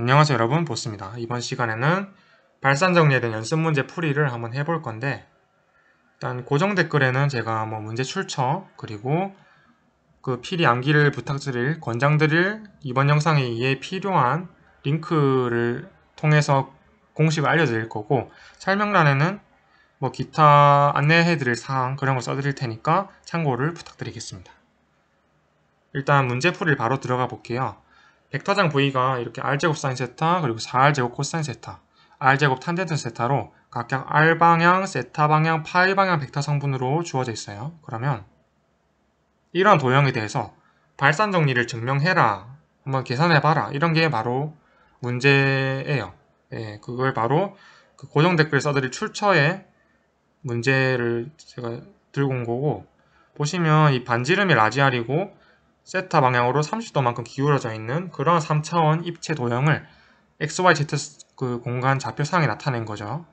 안녕하세요 여러분 보스입니다. 이번 시간에는 발산 정리에 대한 연습 문제 풀이를 한번 해볼 건데 일단 고정 댓글에는 제가 뭐 문제 출처 그리고 그 필히 암기를 부탁드릴 권장드릴 이번 영상에 이해 필요한 링크를 통해서 공식을 알려드릴 거고 설명란에는 뭐 기타 안내해드릴 사항 그런 거 써드릴 테니까 참고를 부탁드리겠습니다. 일단 문제 풀이 바로 들어가 볼게요. 벡터장 부위가 이렇게 R제곱 사인 세타 그리고 4R제곱 코사인 세타 R제곱 탄젠트 세타로 각각 R방향, 세타방향, 파이방향 벡터 성분으로 주어져 있어요. 그러면 이러한 도형에 대해서 발산 정리를 증명해라 한번 계산해봐라 이런 게 바로 문제예요. 예, 그걸 바로 그 고정 댓글 써드릴 출처에 문제를 제가 들고 온 거고 보시면 이 반지름이 라지알이고 세타 방향으로 30도만큼 기울어져 있는 그런 3차원 입체 도형을 XYZ 그 공간 좌표상에 나타낸 거죠.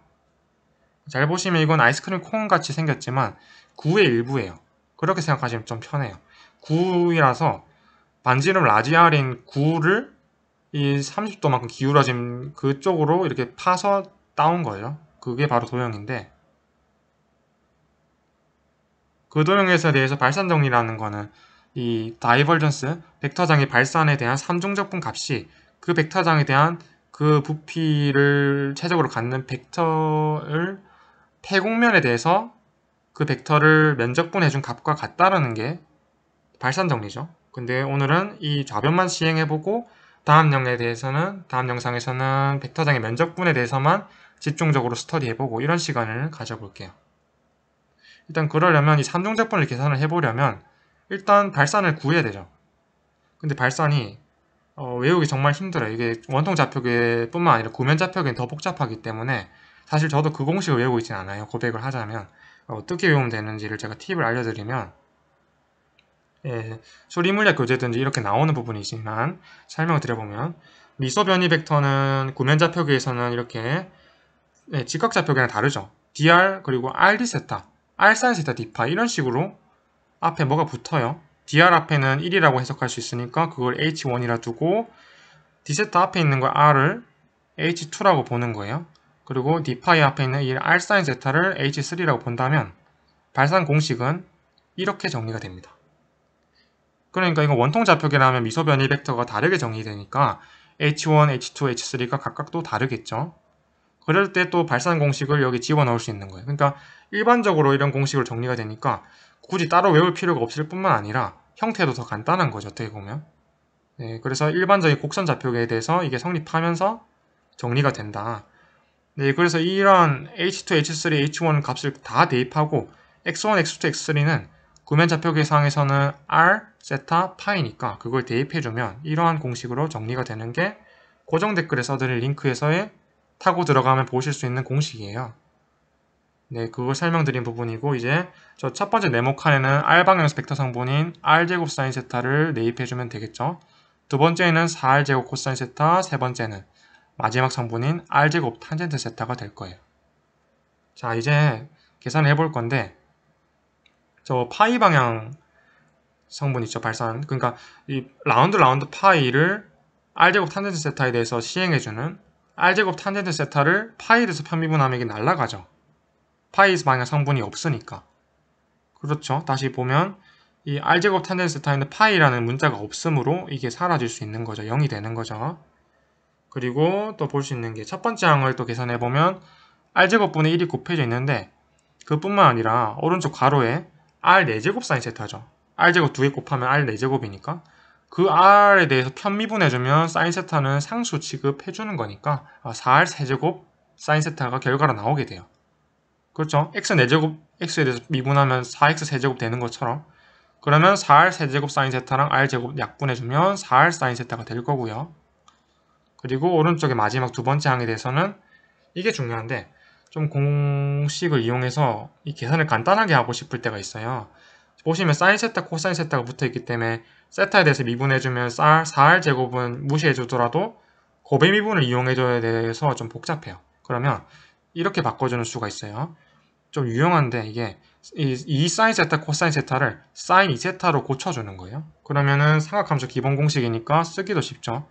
잘 보시면 이건 아이스크림 콘같이 생겼지만 9의 일부예요. 그렇게 생각하시면 좀 편해요. 9이라서 반지름 라지알인 9를 이 30도만큼 기울어진 그쪽으로 이렇게 파서 따온 거예요. 그게 바로 도형인데 그 도형에서 대해서 발산 정리라는 거는 이다이벌전스 벡터장의 발산에 대한 삼중적분 값이 그 벡터장에 대한 그 부피를 최적으로 갖는 벡터를 태곡면에 대해서 그 벡터를 면적분해준 값과 같다라는 게 발산 정리죠. 근데 오늘은 이 좌변만 시행해보고 다음 영에 대해서는 다음 영상에서는 벡터장의 면적분에 대해서만 집중적으로 스터디해보고 이런 시간을 가져볼게요. 일단 그러려면 이 삼중적분을 계산을 해보려면 일단 발산을 구해야 되죠. 근데 발산이 어, 외우기 정말 힘들어요. 이게 원통 좌표계뿐만 아니라 구면 좌표계는 더 복잡하기 때문에 사실 저도 그 공식을 외우고 있진 않아요. 고백을 하자면 어떻게 외우면 되는지를 제가 팁을 알려드리면 예, 수리물약 교재든지 이렇게 나오는 부분이지만 설명을 드려보면 미소 변이 벡터는 구면 좌표계에서는 이렇게 예, 직각 좌표계랑 다르죠. dr 그리고 rd 세타, r s i 세타 d파 이런 식으로 앞에 뭐가 붙어요. dr 앞에는 1이라고 해석할 수 있으니까 그걸 h1이라 두고 d세타 앞에 있는 걸 r을 h2라고 보는 거예요. 그리고 d파이 앞에 있는 이 r 사인 세타를 h3라고 본다면 발산 공식은 이렇게 정리가 됩니다. 그러니까 이거 원통 좌표계라면 미소변이 벡터가 다르게 정리되니까 h1, h2, h3가 각각 또 다르겠죠. 그럴 때 또 발산 공식을 여기 집어넣을 수 있는 거예요. 그러니까 일반적으로 이런 공식을 정리가 되니까 굳이 따로 외울 필요가 없을 뿐만 아니라 형태도 더 간단한 거죠. 어떻게 보면. 네, 그래서 일반적인 곡선 좌표에 대해서 이게 성립하면서 정리가 된다. 네, 그래서 이런 H2, H3, H1 값을 다 대입하고 X1, X2, X3는 구면 좌표 계상에서는 R, 세타, 파이니까 그걸 대입해주면 이러한 공식으로 정리가 되는 게 고정 댓글에 써드릴 링크에서의 타고 들어가면 보실 수 있는 공식이에요. 네, 그걸 설명드린 부분이고 이제 저 첫 번째 네모 칸에는 R 방향에서 벡터 성분인 R 제곱 사인 세타를 내입해주면 되겠죠. 두 번째는 4R 제곱 코사인 세타, 세 번째는 마지막 성분인 R 제곱 탄젠트 세타가 될 거예요. 자, 이제 계산을 해볼 건데 저 파이 방향 성분 있죠, 발산. 그러니까 이 라운드 라운드 파이를 R 제곱 탄젠트 세타에 대해서 시행해주는 R 제곱 탄젠트 세타를 파이에서 편미분함에게 날라가죠. 파이 방향 성분이 없으니까. 그렇죠. 다시 보면 이 R제곱 탄젠스 타인의 파이라는 문자가 없으므로 이게 사라질 수 있는 거죠. 0이 되는 거죠. 그리고 또 볼 수 있는 게 첫 번째 항을 또 계산해보면 R제곱분의 1이 곱해져 있는데 그뿐만 아니라 오른쪽 가로에 R4제곱 사인 세타죠. R제곱 2개 곱하면 R4제곱이니까 그 R에 대해서 편미분해주면 사인 세타는 상수 취급해주는 거니까 4R 아, 세제곱 사인 세타가 결과로 나오게 돼요. 그렇죠? x 4제곱 x에 대해서 미분하면 4x 3제곱 되는 것처럼 그러면 4r 3제곱 사인 세타랑 r 제곱 약분해주면 4r 사인 세타가 될 거고요. 그리고 오른쪽에 마지막 두 번째 항에 대해서는 이게 중요한데 좀 공식을 이용해서 이 계산을 간단하게 하고 싶을 때가 있어요. 보시면 사인 세타, 코사인 세타가 붙어있기 때문에 세타에 대해서 미분해주면 4R 제곱은 무시해주더라도 고배 미분을 이용해줘야 돼서 좀 복잡해요. 그러면 이렇게 바꿔주는 수가 있어요. 좀 유용한데 이게 이, 이 사인 세타 코사인 세타를 사인 2세타로 고쳐주는 거예요. 그러면은 삼각함수 기본 공식이니까 쓰기도 쉽죠.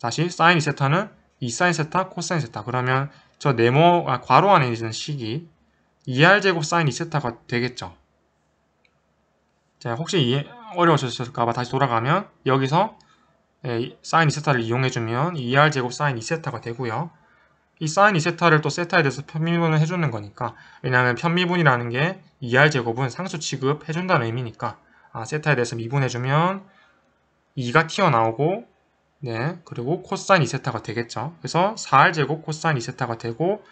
다시 사인 2세타는 2사인 세타 코사인 세타 그러면 저 네모 아, 괄호 안에 있는 식이 2r제곱 사인 2세타가 되겠죠. 자 혹시 이해, 어려우셨을까봐 다시 돌아가면 여기서 예, 사인 2세타를 이용해주면 2r제곱 사인 2세타가 되고요. 이 사인 2세타를 또 세타에 대해서 편미분을 해주는 거니까 왜냐하면 편미분이라는 게 2r 제곱은 상수 취급해준다는 의미니까 아, 세타에 대해서 미분해주면 2가 튀어나오고 네 그리고 코사인 2세타가 되겠죠. 그래서 4r 제곱 코사인 2세타가 되고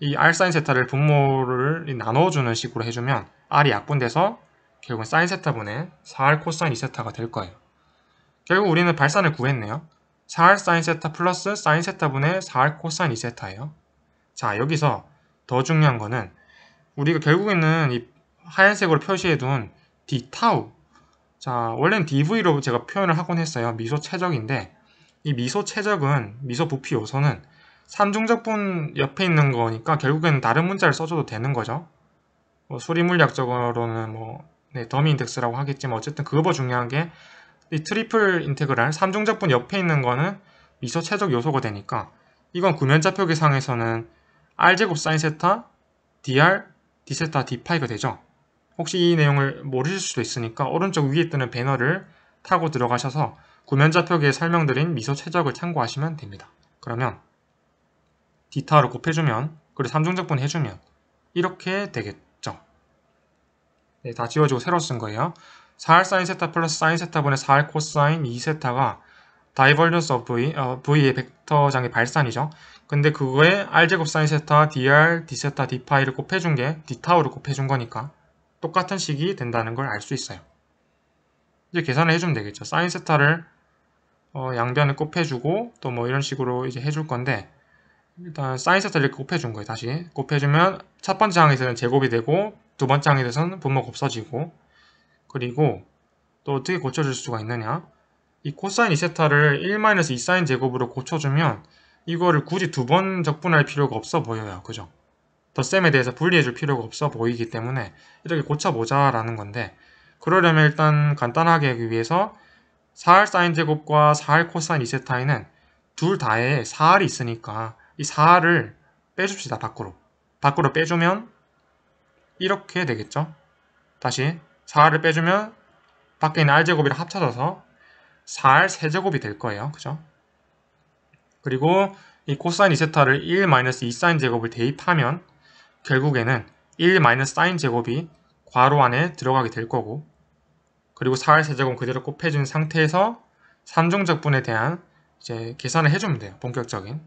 이 r 사인 세타를 분모를 나눠주는 식으로 해주면 r이 약분돼서 결국은 사인 세타분의 4r 코사인 2세타가 될 거예요. 결국 우리는 발산을 구했네요. 4R 사인 세타 플러스 사인 세타분의 4R 코사인 2세타예요. 자, 여기서 더 중요한 거는 우리가 결국에는 이 하얀색으로 표시해둔 d타우 자, 원래는 dv로 제가 표현을 하곤 했어요. 미소 최적인데 이 미소 최적은 미소 부피 요소는 삼중적분 옆에 있는 거니까 결국에는 다른 문자를 써줘도 되는 거죠. 뭐 수리물리학적으로는 뭐 네, 더미 인덱스라고 하겠지만 어쨌든 그거보다 중요한 게이 트리플 인테그랄 3종작분 옆에 있는 거는 미소 최적 요소가 되니까 이건 구면좌표 계상에서는 r제곱 사인 세타 dr d세타 d 파가 되죠. 혹시 이 내용을 모르실 수도 있으니까 오른쪽 위에 뜨는 배너를 타고 들어가셔서 구면좌표계에 설명드린 미소 최적을 참고하시면 됩니다. 그러면 d 타로 곱해주면 그리고 3종적분 해주면 이렇게 되겠죠. 네, 다 지워지고 새로 쓴 거예요. 4R 사인 세타 플러스 사인 세타 분의 4R 코사인 2세타가 다이버전스 어 V, 어, V의 벡터장의 발산이죠. 근데 그거에 R제곱 사인 세타, DR, D세타, D파이를 곱해준 게 D타우를 곱해준 거니까 똑같은 식이 된다는 걸 알 수 있어요. 이제 계산을 해주면 되겠죠. 사인 세타를 어, 양변을 곱해주고 또 뭐 이런 식으로 이제 해줄 건데 일단 사인 세타를 곱해준 거예요. 다시 곱해주면 첫 번째 항에서는 제곱이 되고 두 번째 항에 대해서는 분모가 없어지고 그리고 또 어떻게 고쳐줄 수가 있느냐? 이 코사인 2세타를 1-2사인 제곱으로 고쳐주면 이거를 굳이 두 번 적분할 필요가 없어 보여요. 그죠? 덧셈에 대해서 분리해줄 필요가 없어 보이기 때문에 이렇게 고쳐보자라는 건데 그러려면 일단 간단하게 하기 위해서 4할 사인 제곱과 4할 코사인 2세타에는 둘 다에 4할이 있으니까 이 4할을 빼줍시다. 밖으로. 밖으로 빼주면 이렇게 되겠죠? 다시 4를 빼주면 밖에 있는 r제곱이랑 합쳐져서 4r 세제곱이 될 거예요. 그죠? 그리고 이 코사인 2세타를 1 마이너스 2사인 제곱을 대입하면 결국에는 1마 사인 제곱이 괄호 안에 들어가게 될 거고 그리고 4할 세제곱 그대로 곱해준 상태에서 3종적분에 대한 이제 계산을 해주면 돼요. 본격적인.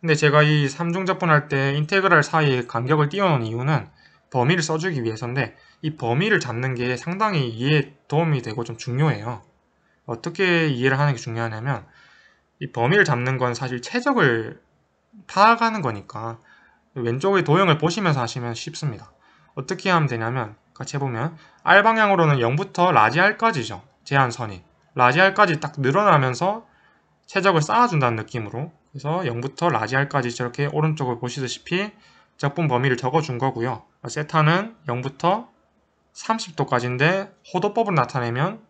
근데 제가 이 3종적분할 때 인테그랄 사이에 간격을 띄워놓은 이유는 범위를 써주기 위해서인데 이 범위를 잡는 게 상당히 이해 도움이 되고 좀 중요해요. 어떻게 이해를 하는 게 중요하냐면 이 범위를 잡는 건 사실 최적을 파악하는 거니까 왼쪽의 도형을 보시면서 하시면 쉽습니다. 어떻게 하면 되냐면 같이 해보면 R 방향으로는 0부터 라지 알까지죠 제한선이. 라지 알까지딱 늘어나면서 최적을 쌓아준다는 느낌으로 그래서 0부터 라지 알까지 저렇게 오른쪽을 보시듯이 작분 범위를 적어준 거고요. 세타는 0부터 30도까지인데 호도법을 나타내면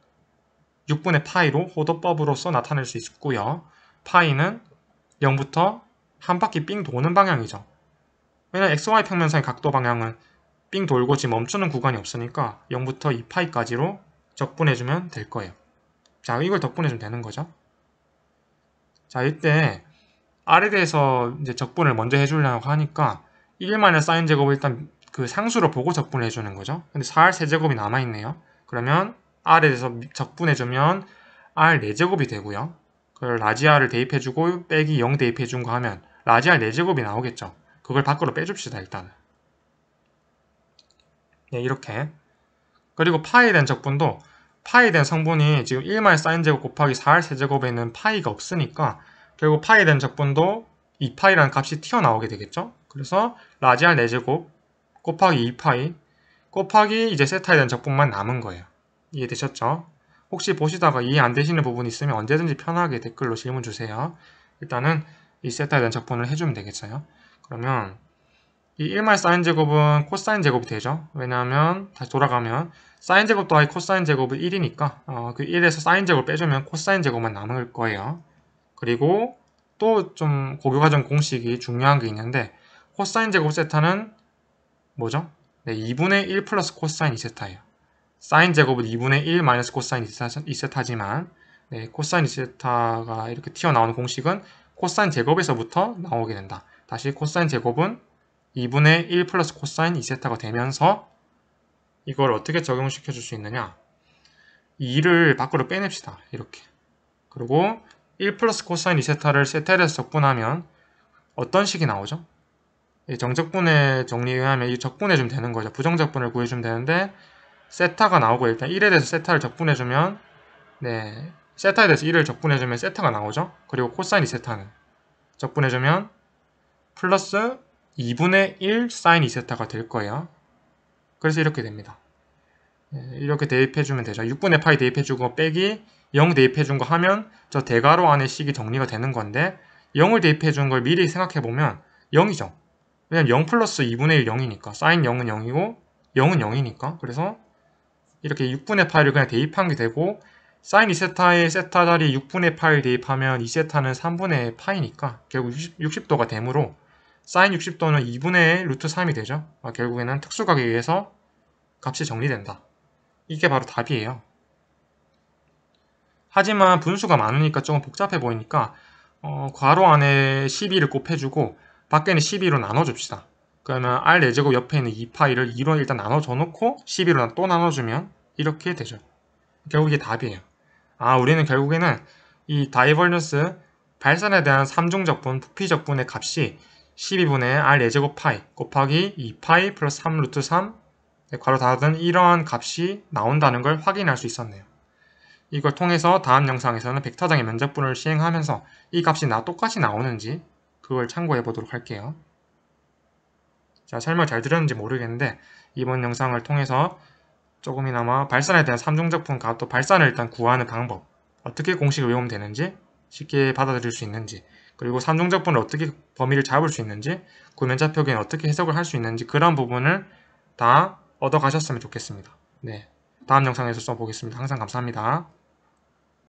6분의 파이로 호도법으로서 나타낼 수 있고요. 파이는 0부터 한 바퀴 삥 도는 방향이죠. 왜냐면 XY 평면상의 각도 방향은 삥 돌고 지 멈추는 구간이 없으니까 0부터 2파이까지로 적분해주면 될 거예요. 자, 이걸 덕분해주면 되는 거죠. 자, 이때 R에 대해서 이제 적분을 먼저 해주려고 하니까 1일만에쌓인 제곱을 일단 그 상수로 보고 적분해 주는 거죠. 근데 4R 3제곱이 남아있네요. 그러면 R에 대해서 적분해주면 R 4제곱이 되고요. 그걸 라지알을 대입해주고 빼기 0 대입해준 거 하면 라지알 4제곱이 나오겠죠. 그걸 밖으로 빼줍시다 일단. 네 이렇게. 그리고 파에 대한 적분도 파에 대한 성분이 지금 1마일 사인제곱 곱하기 4할 세제곱에는 파이가 없으니까 결국 파에 대한 적분도 이파이라는 값이 튀어나오게 되겠죠. 그래서 라지알 4제곱 곱하기 2파이 곱하기 이제 세타에 대한 적분만 남은 거예요. 이해되셨죠? 혹시 보시다가 이해 안 되시는 부분이 있으면 언제든지 편하게 댓글로 질문 주세요. 일단은 이 세타에 대한 적분을 해주면 되겠어요. 그러면 이 1마일 사인 제곱은 코사인 제곱이 되죠. 왜냐하면 다시 돌아가면 사인 제곱 더하기 코사인 제곱은 1이니까 어, 그 1에서 사인 제곱 빼주면 코사인 제곱만 남을 거예요. 그리고 또 좀 고교과정 공식이 중요한 게 있는데 코사인 제곱 세타는 뭐죠? 네, 2분의 1 플러스 코사인 2세타예요. 사인 제곱은 2분의 1 마이너스 코사인 2세타, 지만 네, 코사인 2세타가 이렇게 튀어나오는 공식은 코사인 제곱에서부터 나오게 된다. 다시 코사인 제곱은 2분의 1 플러스 코사인 2세타가 되면서 이걸 어떻게 적용시켜 줄 수 있느냐 2를 밖으로 빼냅시다. 이렇게 그리고 1 플러스 코사인 2세타를 세타에서 적분하면 어떤 식이 나오죠? 정적분의 정리에 의 하면 이 적분해 주면 되는 거죠. 부정적분을 구해주면 되는데 세타가 나오고 일단 1에 대해서 세타를 적분해주면 네 세타에 대해서 1을 적분해주면 세타가 나오죠. 그리고 코사인 2세타는 적분해주면 플러스 2분의 1 사인 2세타가 될 거예요. 그래서 이렇게 됩니다. 네, 이렇게 대입해주면 되죠. 6분의 파이 대입해 주고 빼기 0 대입해준 거 하면 저 대괄호 안에 식이 정리가 되는 건데 0을 대입해준 걸 미리 생각해보면 0이죠. 왜냐면 0 플러스 2분의 1 0이니까 사인 0은 0이고 0은 0이니까 그래서 이렇게 6분의 8을 그냥 대입한 게 되고 사인 2세타의 세타 자리 6분의 8 대입하면 2세타는 3분의 8이니까 결국 60, 도가 되므로 사인 60도는 2분의 루트 3이 되죠. 아, 결국에는 특수각에 의해서 값이 정리된다. 이게 바로 답이에요. 하지만 분수가 많으니까 조금 복잡해 보이니까 어, 괄호 안에 12를 곱해주고 밖에는 12로 나눠줍시다. 그러면 R4제곱 옆에 있는 2파이를 2로 일단 나눠줘 놓고 12로 또 나눠주면 이렇게 되죠. 결국 이게 답이에요. 아 우리는 결국에는 이 다이버전스 발산에 대한 3중 적분, 부피 적분의 값이 12분의 R4제곱 파이 곱하기 2파이 플러스 3 루트 3 괄호 닫은 이러한 값이 나온다는 걸 확인할 수 있었네요. 이걸 통해서 다음 영상에서는 벡터장의 면적분을 시행하면서 이 값이 나 똑같이 나오는지 그걸 참고해 보도록 할게요. 자, 설명 잘들었는지 모르겠는데 이번 영상을 통해서 조금이나마 발산에 대한 3종 작품값또 발산을 일단 구하는 방법 어떻게 공식을 외우면 되는지 쉽게 받아들일 수 있는지 그리고 3종 작품을 어떻게 범위를 잡을 수 있는지 구면자 표기는 어떻게 해석을 할 수 있는지 그런 부분을 다 얻어가셨으면 좋겠습니다. 네, 다음 영상에서 써보겠습니다. 항상 감사합니다.